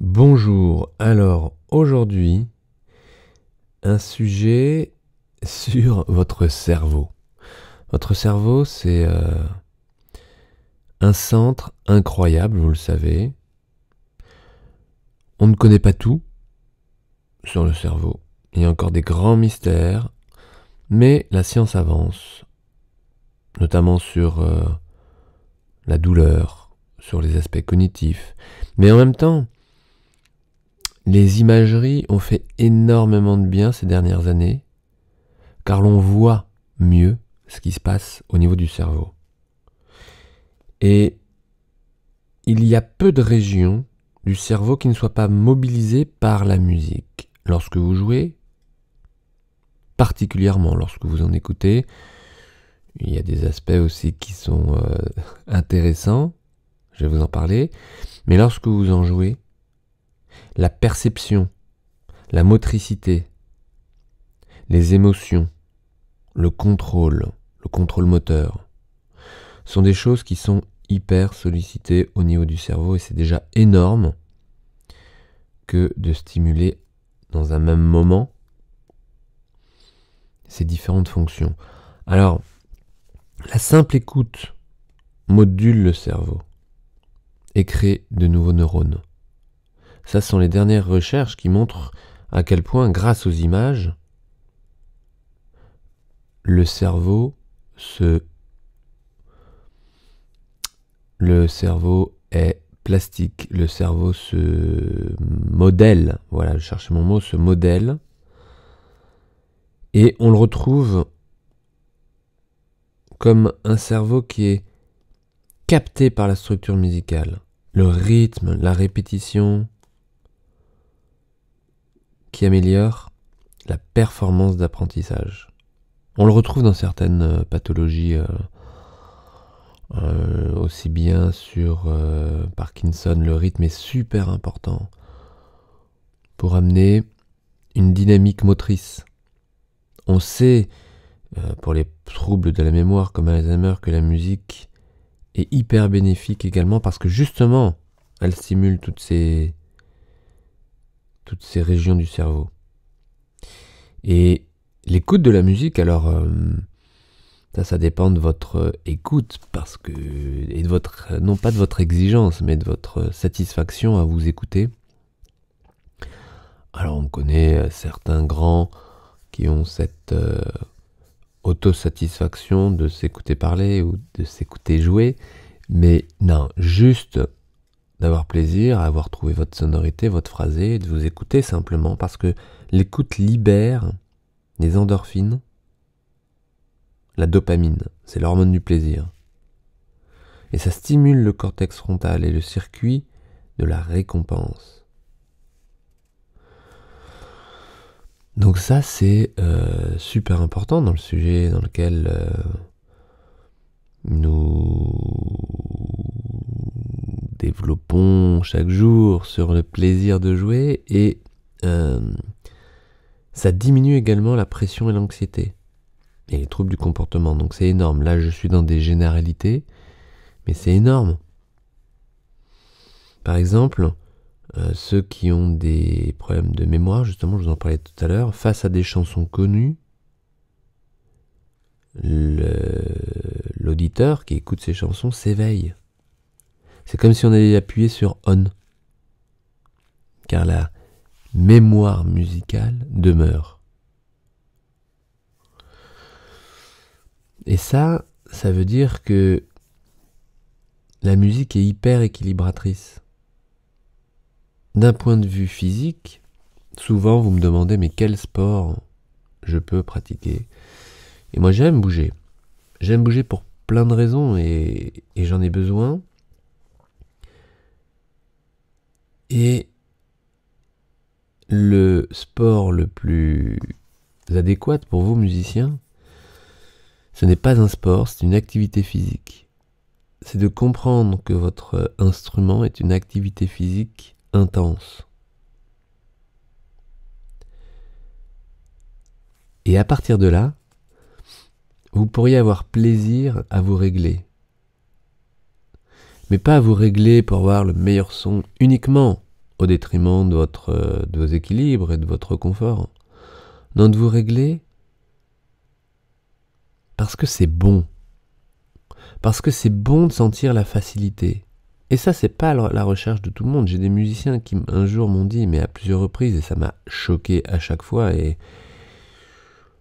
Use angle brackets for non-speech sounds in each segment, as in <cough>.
Bonjour, alors aujourd'hui, un sujet sur votre cerveau. Votre cerveau, c'est euh, un centre incroyable, vous le savez. On ne connaît pas tout sur le cerveau. Il y a encore des grands mystères, mais la science avance, notamment sur euh, la douleur, sur les aspects cognitifs. Mais en même temps, les imageries ont fait énormément de bien ces dernières années, car l'on voit mieux ce qui se passe au niveau du cerveau. Et il y a peu de régions du cerveau qui ne soient pas mobilisées par la musique. Lorsque vous jouez, particulièrement lorsque vous en écoutez, il y a des aspects aussi qui sont euh, <laughs> intéressants, je vais vous en parler, mais lorsque vous en jouez, la perception, la motricité, les émotions, le contrôle, le contrôle moteur, sont des choses qui sont hyper sollicitées au niveau du cerveau et c'est déjà énorme que de stimuler dans un même moment ces différentes fonctions. Alors, la simple écoute module le cerveau et crée de nouveaux neurones. Ça, ce sont les dernières recherches qui montrent à quel point, grâce aux images, le cerveau se... Le cerveau est plastique, le cerveau se modèle, voilà, je cherche mon mot, se modèle. Et on le retrouve comme un cerveau qui est capté par la structure musicale, le rythme, la répétition, qui améliore la performance d'apprentissage. On le retrouve dans certaines euh, pathologies, euh, euh, aussi bien sur Parkinson, le rythme est super important pour amener une dynamique motrice. On sait pour les troubles de la mémoire comme Alzheimer que la musique est hyper bénéfique également parce que justement elle stimule toutes ces toutes ces régions du cerveau. Et l'écoute de la musique, alors, euh, ça, ça dépend de votre euh, écoute, parce que, et de votre, euh, non pas de votre exigence, mais de votre satisfaction à vous écouter. Alors, on connaît certains grands qui ont cette autosatisfaction de s'écouter parler ou de s'écouter jouer, mais non, juste d'avoir plaisir à avoir trouvé votre sonorité, votre phrasé, de vous écouter simplement parce que l'écoute libère les endorphines, la dopamine, c'est l'hormone du plaisir. Et ça stimule le cortex frontal et le circuit de la récompense. Donc ça, c'est euh, super important dans le sujet dans lequel euh, nous développons chaque jour sur le plaisir de jouer et euh, ça diminue également la pression et l'anxiété et les troubles du comportement. Donc c'est énorme. Là, je suis dans des généralités, mais c'est énorme. Par exemple, euh, ceux qui ont des problèmes de mémoire, justement, je vous en parlais tout à l'heure, face à des chansons connues, l'auditeur qui écoute ces chansons s'éveille. C'est comme si on allait appuyer sur on. Car la mémoire musicale demeure. Et ça, ça veut dire que la musique est hyper équilibratrice. D'un point de vue physique, souvent vous me demandez mais quel sport je peux pratiquer Et moi j'aime bouger. J'aime bouger pour plein de raisons et j'en ai besoin. Et le sport le plus adéquat pour vous, musiciens, ce n'est pas un sport, c'est une activité physique. C'est de comprendre que votre instrument est une activité physique intense. Et à partir de là, vous pourriez avoir plaisir à vous régler mais pas à vous régler pour avoir le meilleur son uniquement au détriment de, votre, euh, de vos équilibres et de votre confort. Non, de vous régler parce que c'est bon. Parce que c'est bon de sentir la facilité. Et ça, c'est pas la recherche de tout le monde. J'ai des musiciens qui un jour m'ont dit, mais à plusieurs reprises, et ça m'a choqué à chaque fois. Et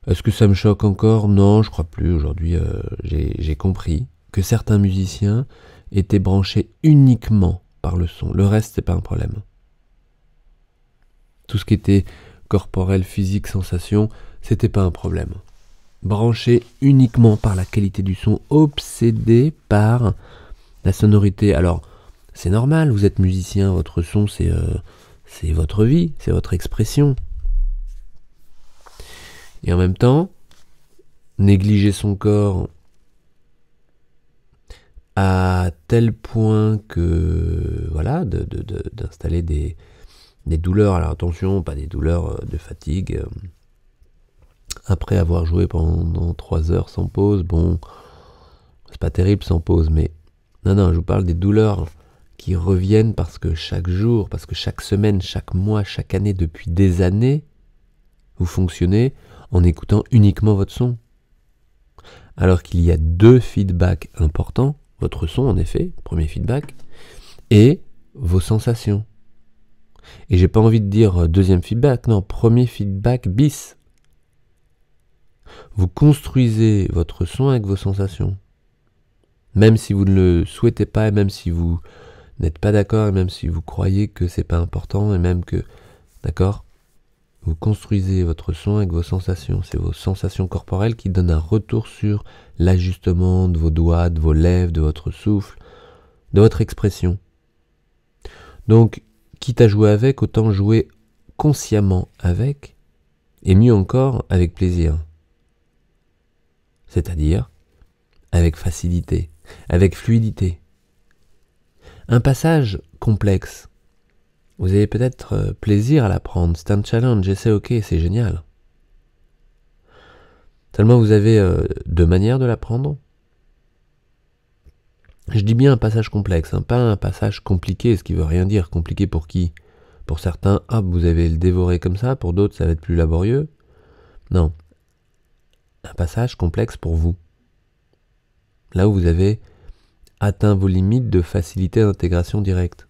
est-ce que ça me choque encore Non, je crois plus. Aujourd'hui, euh, j'ai compris que certains musiciens était branché uniquement par le son. Le reste, n'est pas un problème. Tout ce qui était corporel, physique, sensation, c'était pas un problème. Branché uniquement par la qualité du son, obsédé par la sonorité. Alors, c'est normal, vous êtes musicien, votre son, c'est euh, votre vie, c'est votre expression. Et en même temps, négliger son corps à tel point que voilà d'installer des, douleurs alors attention pas des douleurs euh, de fatigue euh. après avoir joué pendant trois heures sans pause bon c'est pas terrible sans pause mais non non je vous parle des douleurs qui reviennent parce que chaque jour parce que chaque semaine chaque mois chaque année depuis des années vous fonctionnez en écoutant uniquement votre son alors qu'il y a deux feedbacks importants votre son en effet, premier feedback, et vos sensations. Et j'ai pas envie de dire euh, deuxième feedback, non, premier feedback bis. Vous construisez votre son avec vos sensations. Même si vous ne le souhaitez pas, et même si vous n'êtes pas d'accord, et même si vous croyez que c'est pas important, et même que. D'accord vous construisez votre son avec vos sensations. C'est vos sensations corporelles qui donnent un retour sur l'ajustement de vos doigts, de vos lèvres, de votre souffle, de votre expression. Donc, quitte à jouer avec, autant jouer consciemment avec, et mieux encore avec plaisir. C'est-à-dire avec facilité, avec fluidité. Un passage complexe vous avez peut-être euh, plaisir à l'apprendre, c'est un challenge, et c'est ok, c'est génial. Tellement vous avez euh, deux manières de l'apprendre. Je dis bien un passage complexe, hein, pas un passage compliqué, ce qui veut rien dire. Compliqué pour qui Pour certains, hop, ah, vous avez le dévoré comme ça, pour d'autres, ça va être plus laborieux. Non. Un passage complexe pour vous. Là où vous avez atteint vos limites de facilité d'intégration directe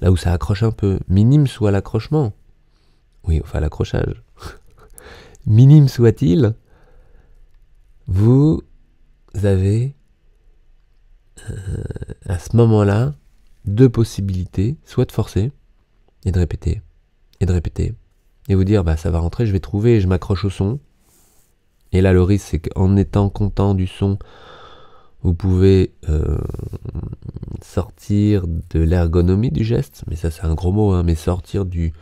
là où ça accroche un peu. Minime soit l'accrochement. Oui, enfin l'accrochage. <laughs> Minime soit-il, vous avez euh, à ce moment-là deux possibilités, soit de forcer et de répéter, et de répéter, et vous dire bah ça va rentrer, je vais trouver, je m'accroche au son. Et là le risque c'est qu'en étant content du son, vous pouvez euh, sortir de l'ergonomie du geste, mais ça c'est un gros mot, hein, mais sortir du...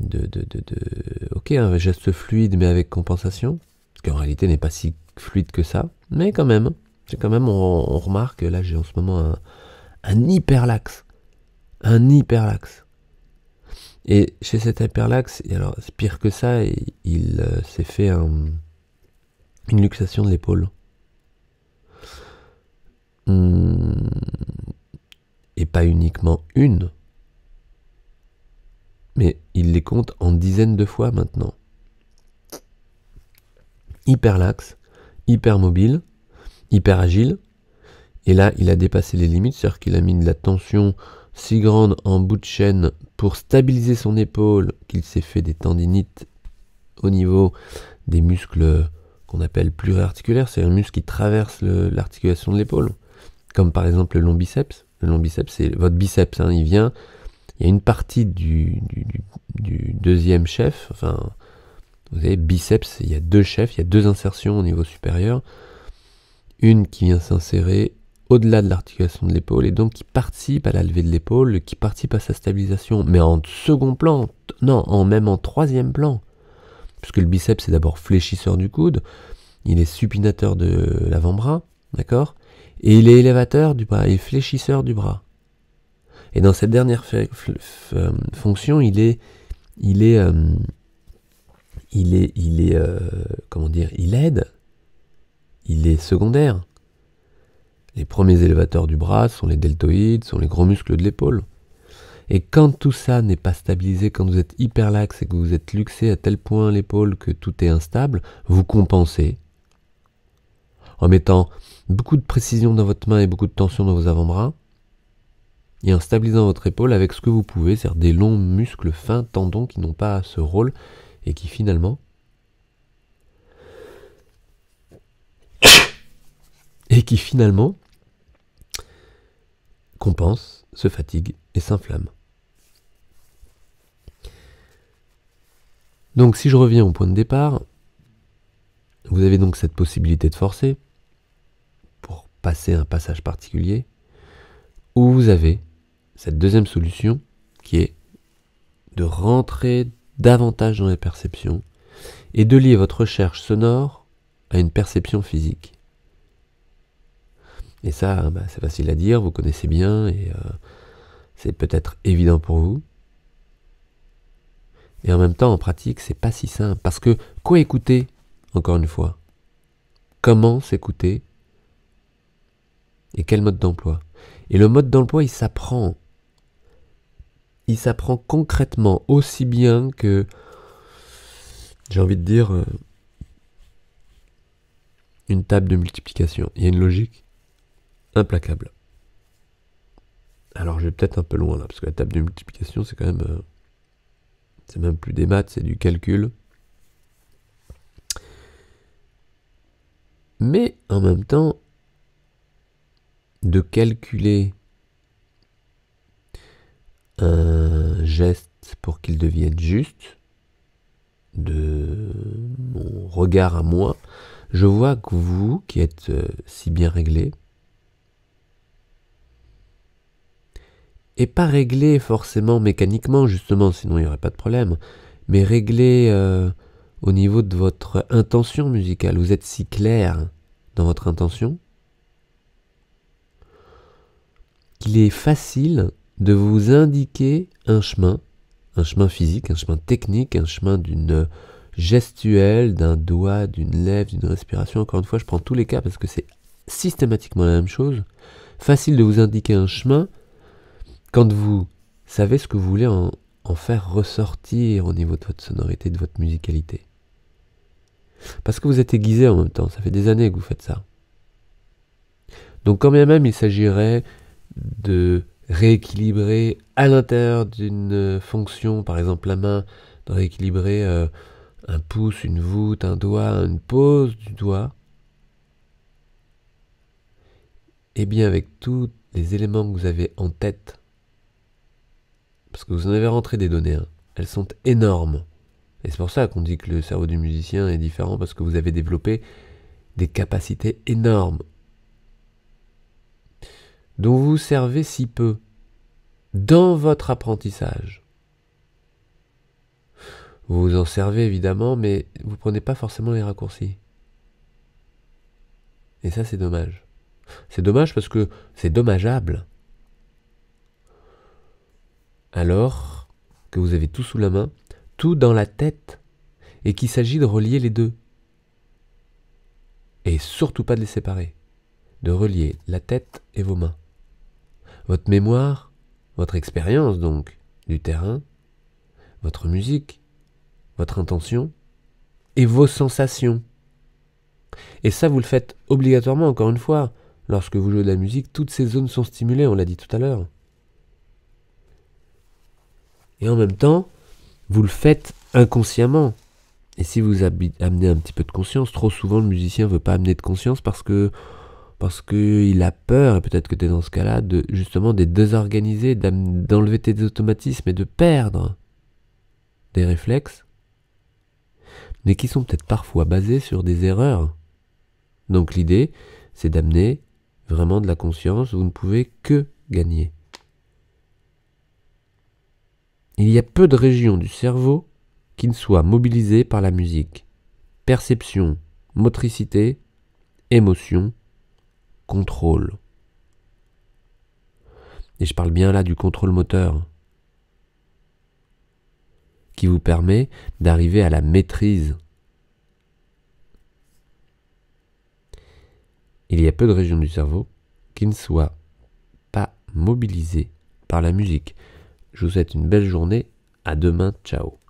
De, de, de, de, ok, un geste fluide mais avec compensation, ce qui en réalité n'est pas si fluide que ça, mais quand même, c'est quand même, on, remarque, là j'ai en ce moment un, un hyperlaxe, un hyperlaxe. Et chez cet hyperlaxe, alors c'est pire que ça, il, euh, s'est fait une luxation de l'épaule. Hmm. et pas uniquement une, mais il les compte en dizaines de fois maintenant. Hyper laxe, hyper mobile, hyper agile. Et là, il a dépassé les limites, c'est-à-dire qu'il a mis de la tension si grande en bout de chaîne pour stabiliser son épaule qu'il s'est fait des tendinites au niveau des muscles qu'on appelle pluriarticulaires, c'est un muscle qui traverse l'articulation de l'épaule comme par exemple le long biceps. Le long biceps, c'est votre biceps, hein, il vient, il y a une partie du, deuxième chef, enfin, vous savez, biceps, il y a deux chefs, il y a deux insertions au niveau supérieur, une qui vient s'insérer au-delà de l'articulation de l'épaule et donc qui participe à la levée de l'épaule, qui participe à sa stabilisation, mais en second plan, non, même en troisième plan, puisque le biceps est d'abord fléchisseur du coude, il est supinateur de l'avant-bras, d'accord et il est élévateur du bras et fléchisseur du bras. Et dans cette dernière euh, fonction, il est, il est, euh, il est, il est, euh, comment dire, il aide, il est secondaire. Les premiers élévateurs du bras sont les deltoïdes, sont les gros muscles de l'épaule. Et quand tout ça n'est pas stabilisé, quand vous êtes hyperlaxe et que vous êtes luxé à tel point l'épaule que tout est instable, vous compensez en mettant beaucoup de précision dans votre main et beaucoup de tension dans vos avant-bras, et en stabilisant votre épaule avec ce que vous pouvez, c'est-à-dire des longs muscles fins, tendons qui n'ont pas ce rôle et qui finalement <coughs> et qui finalement compense, se fatigue et s'inflamment. Donc si je reviens au point de départ, vous avez donc cette possibilité de forcer, passer un passage particulier, où vous avez cette deuxième solution qui est de rentrer davantage dans les perceptions et de lier votre recherche sonore à une perception physique. Et ça, bah, c'est facile à dire, vous connaissez bien et euh, c'est peut-être évident pour vous. Et en même temps, en pratique, c'est pas si simple parce que quoi écouter Encore une fois, comment s'écouter et quel mode d'emploi. Et le mode d'emploi, il s'apprend. Il s'apprend concrètement aussi bien que, j'ai envie de dire, euh, une table de multiplication. Il y a une logique implacable. Alors je vais peut-être un peu loin là, parce que la table de multiplication, c'est quand même... Euh, c'est même plus des maths, c'est du calcul. Mais en même temps, de calculer un geste pour qu'il devienne juste, de mon regard à moi, je vois que vous, qui êtes euh, si bien réglé, et pas réglé forcément mécaniquement, justement, sinon il n'y aurait pas de problème, mais réglé euh, au niveau de votre intention musicale. Vous êtes si clair dans votre intention il est facile de vous indiquer un chemin, un chemin physique, un chemin technique, un chemin d'une gestuelle, d'un doigt, d'une lèvre, d'une respiration. Encore une fois, je prends tous les cas parce que c'est systématiquement la même chose. Facile de vous indiquer un chemin quand vous savez ce que vous voulez en, en faire ressortir au niveau de votre sonorité, de votre musicalité. Parce que vous êtes aiguisé en même temps, ça fait des années que vous faites ça. Donc quand bien même il s'agirait de rééquilibrer à l'intérieur d'une fonction, par exemple la main, de rééquilibrer euh, un pouce, une voûte, un doigt, une pose du doigt, et eh bien avec tous les éléments que vous avez en tête, parce que vous en avez rentré des données, hein, elles sont énormes. Et c'est pour ça qu'on dit que le cerveau du musicien est différent, parce que vous avez développé des capacités énormes dont vous servez si peu dans votre apprentissage. Vous vous en servez évidemment, mais vous prenez pas forcément les raccourcis. Et ça, c'est dommage. C'est dommage parce que c'est dommageable. Alors que vous avez tout sous la main, tout dans la tête, et qu'il s'agit de relier les deux. Et surtout pas de les séparer. De relier la tête et vos mains votre mémoire, votre expérience donc du terrain, votre musique, votre intention et vos sensations. Et ça, vous le faites obligatoirement, encore une fois. Lorsque vous jouez de la musique, toutes ces zones sont stimulées, on l'a dit tout à l'heure. Et en même temps, vous le faites inconsciemment. Et si vous amenez un petit peu de conscience, trop souvent le musicien ne veut pas amener de conscience parce que parce qu'il a peur, et peut-être que tu es dans ce cas-là, de justement d'être désorganisé, d'enlever tes automatismes et de perdre des réflexes, mais qui sont peut-être parfois basés sur des erreurs. Donc l'idée, c'est d'amener vraiment de la conscience, vous ne pouvez que gagner. Il y a peu de régions du cerveau qui ne soient mobilisées par la musique. Perception, motricité, émotion, contrôle. Et je parle bien là du contrôle moteur, hein, qui vous permet d'arriver à la maîtrise. Il y a peu de régions du cerveau qui ne soient pas mobilisées par la musique. Je vous souhaite une belle journée, à demain, ciao